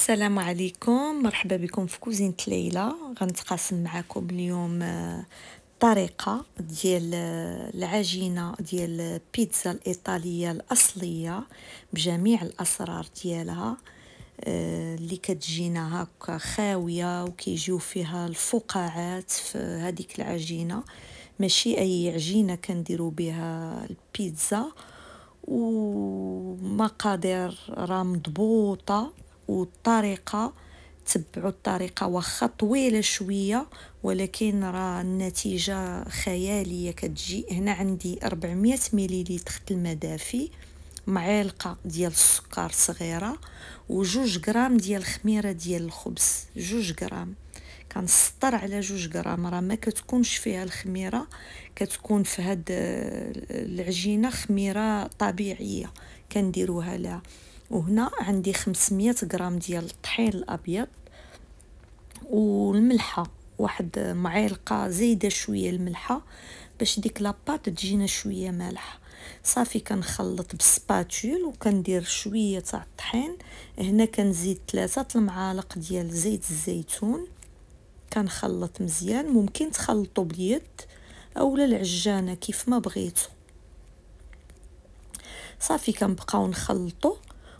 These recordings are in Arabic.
السلام عليكم مرحبا بكم في كوزينة ليلى غنتقاسم معكم اليوم الطريقة آه، ديال آه، العجينة ديال البيتزا الإيطالية الأصلية بجميع الأسرار ديالها آه، اللي كتجينا هكا خاوية وكيجيو فيها الفقاعات في هذيك العجينة ماشي أي عجينة كنديرو بها البيتزا ومقادير راه مضبوطه والطريقه تبعوا الطريقه واخا طويله شويه ولكن راه النتيجه خياليه كتجي هنا عندي 400 مليلتر الماء دافي معلقه ديال السكر صغيره وجوج غرام ديال الخميره ديال الخبز جوج غرام كنسطر على جوج غرام راه ما كتكونش فيها الخميره كتكون في هاد آه، العجينه خميره طبيعيه كنديروها لها وهنا عندي 500 غرام ديال الطحين الابيض والملحه واحد معلقه زايده شويه الملحه باش ديك لاباط تجينا شويه مالحه صافي كنخلط بالسباتول وكندير شويه تاع الطحين هنا كنزيد ثلاثة المعالق ديال زيت الزيتون كنخلط مزيان ممكن تخلطوا باليد اولا العجانه كيف ما بغيتو صافي كنبقاو نخلطو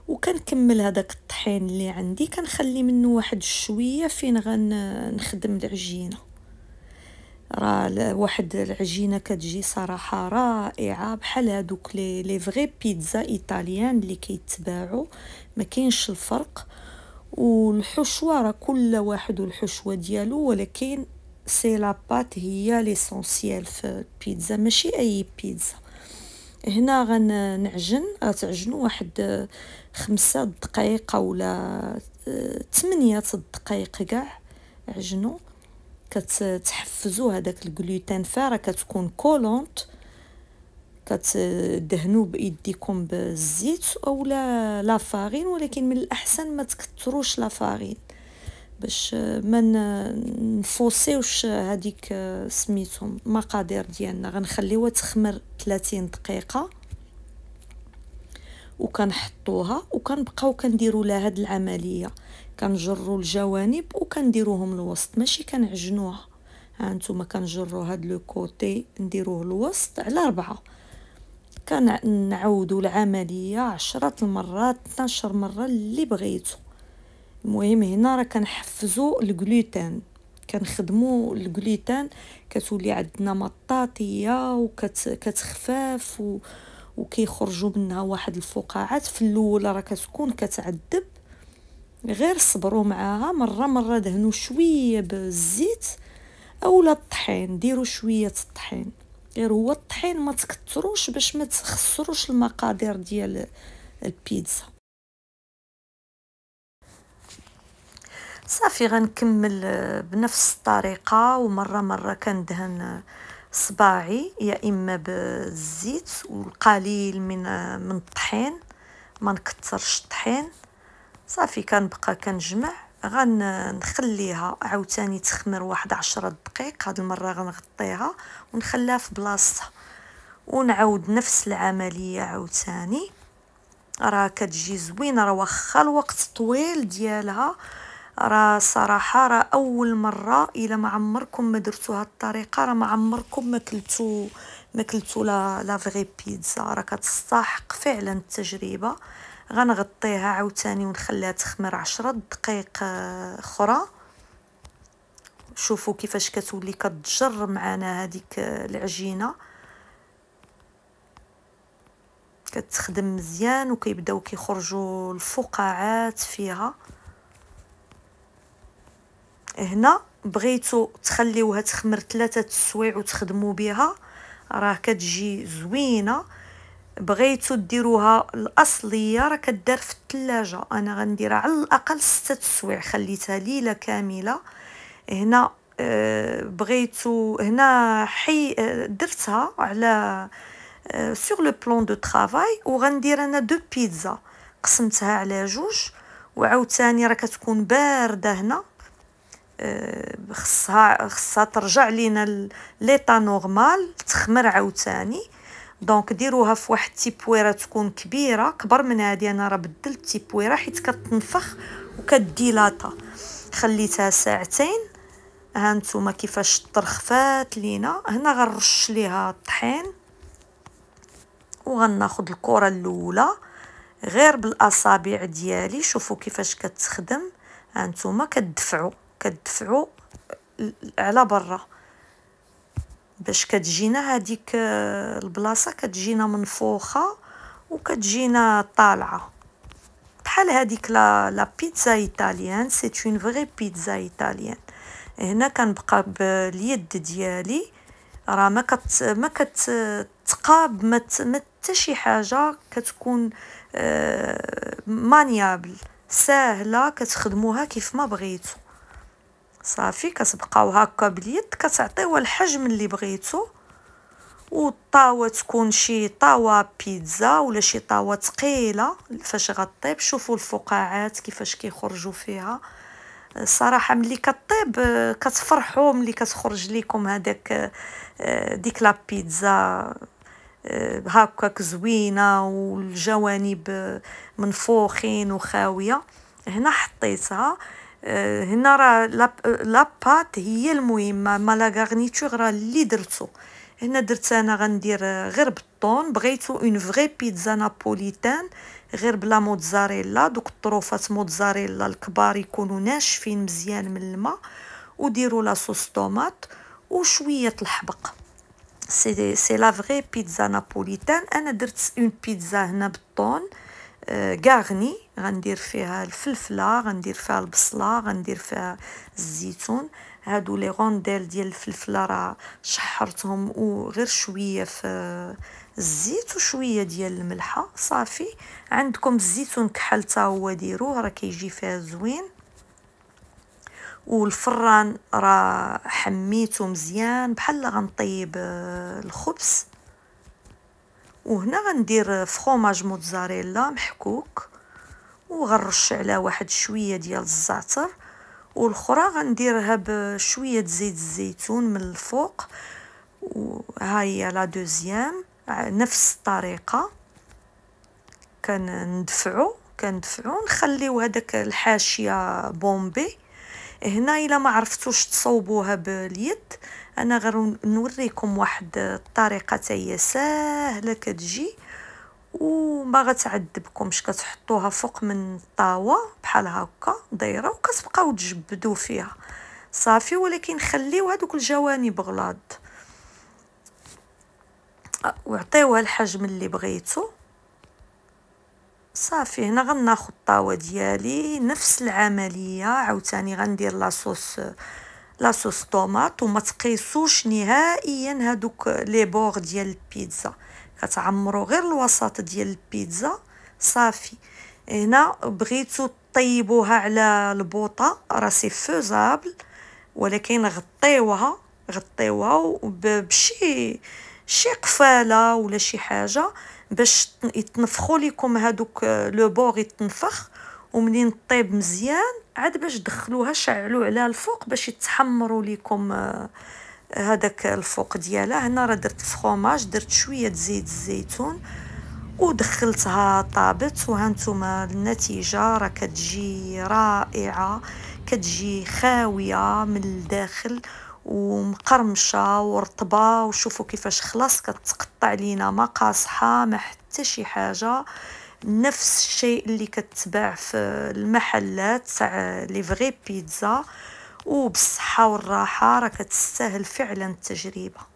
وكنكمل هذاك الطحين اللي عندي كنخلي منه واحد شويه فين غنخدم العجينه راه واحد العجينه كتجي صراحه رائعه بحال هادوك لي لي فغي بيتزا ايطاليان اللي كيتباعوا ما كاينش الفرق والحشوه راه كل واحد والحشوه ديالو ولكن سي لاباط هي ليسونسيال في البيتزا ماشي اي بيتزا هنا غنعجن غتعجنو واحد آه، خمسة دقائق ولا ثمانية آه، دقائق كاع عجنو كتحفزو هذاك الجلوتين فارا كتكون كولونت كتدهنوا بايديكم بالزيت اولا لافارين ولكن من الاحسن ما تكثروش لافارين باش ما نفوسيوش هذيك سميتهم المقادير ديالنا غنخليوها تخمر 30 دقيقه وكنحطوها وكنبقاو كنديروا لها هذه العمليه كنجروا الجوانب وكنديروهم الوسط ماشي كنعجنوها ها نتوما كنجروا هاد لو كوتي نديروه الوسط على ربعه كنعاودوا العمليه 10 المرات 12 مره اللي بغيتو المهم هنا راه كنحفزوا الجلوتين كنخدموا الجلوتين كتولي عندنا مطاطيه وكتخفاف و... وكيخرجوا منها واحد الفقاعات في الاول راه كتكون كتعذب غير صبروا معاها مره مره دهنوا شويه بالزيت اولا الطحين ديروا شويه الطحين غير هو الطحين ما تكتروش باش ما تخسروش المقادير ديال البيتزا صافي غنكمل آه، بنفس الطريقه ومره مره كندهن آه، صباعي يا اما بالزيت والقليل من آه، من الطحين ما نكثرش الطحين صافي كنبقى كنجمع غنخليها عاوتاني تخمر واحد عشرة دقائق هاد المره غنغطيها ونخليها في بلاصتها ونعود نفس العمليه عاوتاني راه كتجي زوينه راه واخا الوقت طويل ديالها راه صراحه راه اول مره الا ما عمركم ما درتو هاد الطريقه راه ما عمركم ما كلتو ما كلتو لا لا فغي بيتزا راه كتستحق فعلا التجربه غنغطيها عاوتاني ونخليها تخمر عشرة دقائق آه، اخرى شوفوا كيفاش كتولي كتجر معنا هذيك آه، العجينه كتخدم مزيان وكيبداو كيخرجوا الفقاعات فيها هنا بغيتو تخليوها تخمر ثلاثة السوايع وتخدموا بها راه كتجي زوينه بغيتو ديروها الاصليه راه كدار في الثلاجه انا غنديرها على الاقل ستة السوايع خليتها ليله كامله هنا آه، بغيتو هنا حي آه، درتها على أه سور لو بلون دو طرافاي وغندير انا دو بيتزا قسمتها على جوج وعاوتاني راه كتكون بارده هنا خصها خصها ترجع لينا ليطا نورمال تخمر عاوتاني دونك ديروها في واحد التيبويره تكون كبيره كبر من هذه انا راه بدلت التيبويره حيت كتنفخ وكديلاطا خليتها ساعتين ها نتوما كيفاش طرخفات لينا هنا غنرش ليها الطحين وغناخذ الكره الاولى غير بالاصابع ديالي شوفوا كيفاش كتخدم ها نتوما كتدفعوا كتدفعوا على برا باش كتجينا هذيك آه، البلاصه كتجينا منفوخه وكتجينا طالعه بحال هذيك لا لا بيتزا ايطاليان سي اون فري بيتزا ايطاليان هنا كنبقى باليد ديالي راه ما كت ما كتقاب ما حتى شي حاجه كتكون مانيابل آه، ساهله كتخدموها كيف ما بغيتو صافي كتبقاو هكا باليد كتعطيوها الحجم اللي بغيتو والطاوه تكون شي طاوه بيتزا ولا شي طاوه ثقيله فاش غطيب شوفوا الفقاعات كيفاش كيخرجوا فيها صراحه ملي كطيب كتفرحوا ملي كتخرج ليكم هذاك آه، ديك لا بيتزا آه، هكاك زوينه والجوانب منفوخين وخاويه هنا حطيتها هنا راه لاباط هي المهمه ما لا غارنيتور راه اللي درتو هنا درت انا غندير غير بالطون بغيتو اون فغي بيتزا نابوليتان غير بلا موتزاريلا دوك الطروفات موتزاريلا الكبار يكونوا ناشفين مزيان من الماء وديروا لاصوص طوماط وشويه الحبق سي سي لا فغي بيتزا نابوليتان انا درت اون بيتزا هنا بالطون كارني غندير فيها الفلفله غندير فيها البصله غندير فيها الزيتون هادو لي غونديل ديال الفلفله راه شحرتهم وغير شويه في الزيت وشويه ديال الملحه صافي عندكم الزيتون كحل حتى هو ديروه راه كيجي فيها زوين والفران راه حميته مزيان بحال غنطيب آه، الخبز وهنا غندير فخوماج موتزاريلا محكوك وغنرش على واحد شويه ديال الزعتر والاخرى غنديرها بشويه زيت الزيتون من الفوق وها هي لا دوزيام نفس الطريقه كندفعو كندفعو نخليو هذاك الحاشيه بومبي هنا الا ما عرفتوش تصوبوها باليد انا غير نوريكم واحد الطريقه هي ساهله كتجي وما غتعذبكمش كتحطوها فوق من الطاوه بحال هكا دايره وكتبقاو تجبدوا فيها صافي ولكن خليو هذوك الجوانب غلاض أه، وعطيوها الحجم اللي بغيتو صافي هنا غناخد الطاوه ديالي نفس العمليه عاوتاني غندير لاصوص لاصوص طوماط وما تقيسوش نهائيا هادوك لي بور ديال البيتزا كتعمروا غير الوسط ديال البيتزا صافي هنا بغيتو طيبوها على البوطه راه سي فوزابل ولكن غطيوها غطيوها بشي شي قفاله ولا شي حاجه باش يتنفخوا لكم هادوك آه، لو بوغ يتنفخ ومنين طيب مزيان عاد باش دخلوها شعلوا عليها الفوق باش يتحمروا لكم آه، هذاك الفوق ديالها هنا راه درت فرماج درت شويه زيت الزيتون ودخلتها طابت وهانتوما النتيجه راه كتجي رائعه كتجي خاويه من الداخل ومقرمشه ورطبه وشوفوا كيفاش خلاص كتقطع لينا ما قاصحه ما حتى شي حاجه نفس الشيء اللي كتباع في المحلات تاع لي فري بيتزا وبالصحه والراحه راه كتستاهل فعلا التجربه